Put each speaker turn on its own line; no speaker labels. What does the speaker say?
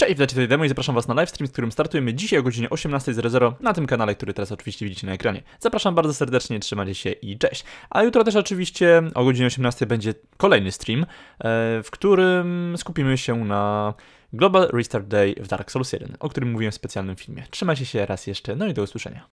Cześć, witajcie tutaj demo i zapraszam Was na livestream, z którym startujemy dzisiaj o godzinie 18.00 na tym kanale, który teraz oczywiście widzicie na ekranie. Zapraszam bardzo serdecznie, trzymajcie się i cześć. A jutro też oczywiście o godzinie 18.00 będzie kolejny stream, e, w którym skupimy się na Global Restart Day w Dark Souls 1, o którym mówiłem w specjalnym filmie. Trzymajcie się raz jeszcze, no i do usłyszenia.